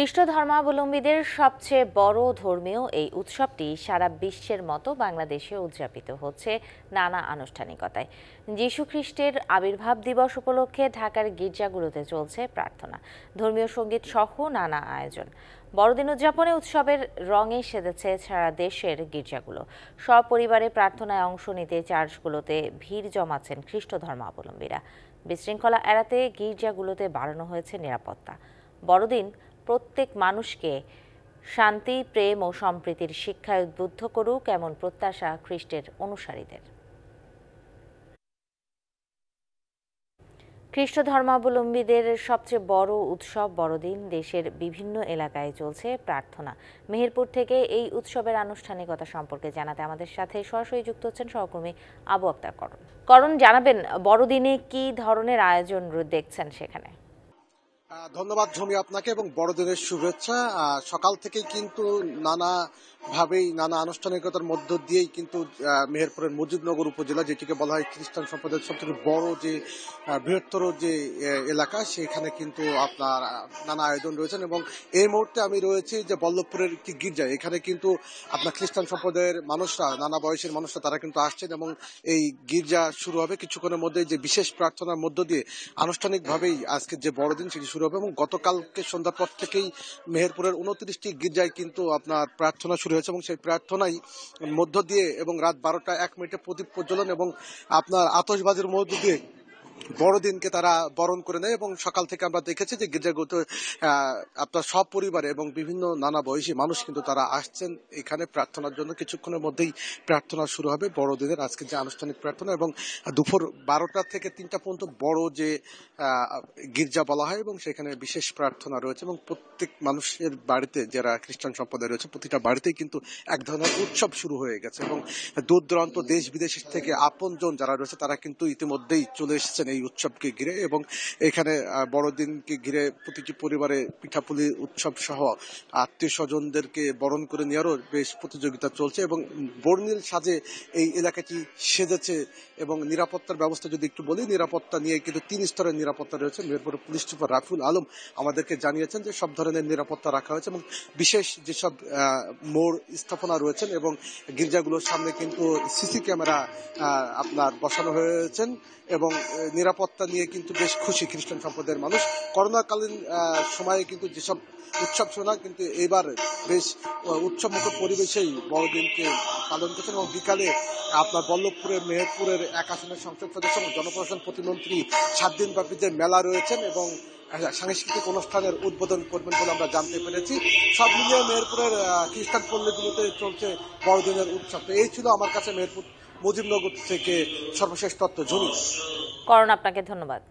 খ্রিস্ট ধর্মাবলম্বীদের সবচেয়ে বড় ধর্মীয় এই উৎসবটি সারা বিশ্বের মতো বাংলাদেশে উদযাপিত হচ্ছে নানা আনুষ্ঠানিকতায় যীশু খ্রিস্টের আবির্ভাব দিবস উপলক্ষে ঢাকার গির্জাগুলোতে চলছে প্রার্থনা ধর্মীয় সঙ্গীত সহ নানা আয়োজন বড়দিন উদযাপনে উৎসবের রঙে সেজেছে সারা দেশের গির্জাগুলো সপরিবারে প্রার্থনায় অংশ নিতে চার্চগুলোতে ভিড় জমাচ্ছেন খ্রিস্ট ধর্মাবলম্বীরা বিশৃঙ্খলা এড়াতে গির্জাগুলোতে বাড়ানো হয়েছে নিরাপত্তা বড়দিন প্রত্যেক মানুষকে শান্তি প্রেম ও সম্প্রীতির শিক্ষায় উদ্বুদ্ধ করুক এমন প্রত্যাশা খ্রিস্টের অনুসারীদের খ্রিস্ট ধর্মাবলম্বীদের সবচেয়ে বড় উৎসব বড়দিন দেশের বিভিন্ন এলাকায় চলছে প্রার্থনা মেহেরপুর থেকে এই উৎসবের আনুষ্ঠানিকতা সম্পর্কে জানাতে আমাদের সাথে সরাসরি যুক্ত হচ্ছেন সহকর্মী আবু আক্তার করণ করণ জানাবেন বড়দিনে কি ধরনের আয়োজন দেখছেন সেখানে ধন্যবাদ ঝমি আপনাকে এবং বড়দিনের শুভেচ্ছা সকাল থেকেই কিন্তু নানা ভাবেই নানা আনুষ্ঠানিকতার মধ্য দিয়েই কিন্তু মেহেরপুরের মজিদনগর উপজেলা যেটিকে বলা হয় খ্রিস্টান সম্প্রদায়ের সবথেকে বড় যে বৃহত্তর যে এলাকা সেখানে কিন্তু আপনার নানা আয়োজন রয়েছেন এবং এই মুহূর্তে আমি রয়েছি যে বল্লভপুরের একটি গির্জা এখানে কিন্তু আপনার খ্রিস্টান সম্প্রদায়ের মানুষরা নানা বয়সের মানুষরা তারা কিন্তু আসছেন এবং এই গির্জা শুরু হবে কিছুক্ষণের মধ্যে যে বিশেষ প্রার্থনার মধ্য দিয়ে আনুষ্ঠানিকভাবেই আজকের যে বড়দিন সেটি শুরু হবে এবং গতকালকে সন্ধ্যার পর থেকেই মেহেরপুরের উনত্রিশটি গির্জায় কিন্তু আপনার প্রার্থনা শুরু হয়েছে এবং সেই প্রার্থনাই মধ্য দিয়ে এবং রাত বারোটা এক মিনিটে প্রদীপ প্রজ্বলন এবং আপনার আতসবাজির মধ্য দিয়ে বড়দিনকে তারা বরণ করে নেয় এবং সকাল থেকে আমরা দেখেছি যে গির্জাগুলোতে আপনার সব পরিবারে এবং বিভিন্ন নানা বয়সী মানুষ কিন্তু তারা আসছেন এখানে প্রার্থনার জন্য কিছুক্ষণের মধ্যেই প্রার্থনা শুরু হবে বড়দিনের আজকে যে আনুষ্ঠানিক প্রার্থনা এবং দুপুর বারোটা থেকে তিনটা পর্যন্ত বড় যে গির্জা বলা হয় এবং সেখানে বিশেষ প্রার্থনা রয়েছে এবং প্রত্যেক মানুষের বাড়িতে যারা খ্রিস্টান সম্প্রদায় রয়েছে প্রতিটা বাড়িতেই কিন্তু এক ধরনের উৎসব শুরু হয়ে গেছে এবং দূর দূরান্ত দেশ বিদেশ থেকে আপনজন যারা রয়েছে তারা কিন্তু ইতিমধ্যেই চলে এসেছেন এই উৎসবকে ঘিরে এবং এখানে বড়দিনকে ঘিরে প্রতিটি পরিবারে পিঠাপুলি উৎসব সহ আত্মীয় স্বজনদেরকে বরণ করে নেওয়ারও বেশ প্রতিযোগিতা চলছে এবং বর্ণিল সাজে এই এলাকাটি সেজেছে এবং নিরাপত্তার ব্যবস্থা যদি একটু বলি নিরাপত্তা নিয়ে কিন্তু তিন স্তরের নিরাপত্তা রয়েছে মিরপুর পুলিশ সুপার রাফুল আলম আমাদেরকে জানিয়েছেন যে সব ধরনের নিরাপত্তা রাখা হয়েছে এবং বিশেষ যেসব মোড় স্থাপনা রয়েছেন এবং গির্জাগুলোর সামনে কিন্তু সিসি ক্যামেরা আপনার বসানো হয়েছেন এবং নিরাপত্তা নিয়ে কিন্তু বেশ খুশি খ্রিস্টান সম্প্রদায়ের মানুষ করোনাকালীন সময়ে কিন্তু যেসব উৎসব ছিল না কিন্তু এইবার বেশ উৎসবমুখ পরিবেশেই বড়দিনকে পালন করছেন এবং বিকালে আপনার বল্লভপুরের মেহেরপুরের এক আসনের সংসদ সদস্য এবং জনপ্রশাসন প্রতিমন্ত্রী সাত ব্যাপী যে মেলা রয়েছেন এবং সাংস্কৃতিক অনুষ্ঠানের উদ্বোধন করবেন বলে আমরা জানতে পেরেছি সব মিলিয়ে মেহেরপুরের খ্রিস্টান পল্লীগুলোতে চলছে বড়দিনের উৎসব তো এই ছিল আমার কাছে মেহেরপুর মুজিবনগর থেকে সর্বশেষ তথ্য জুনি করণ আপনাকে ধন্যবাদ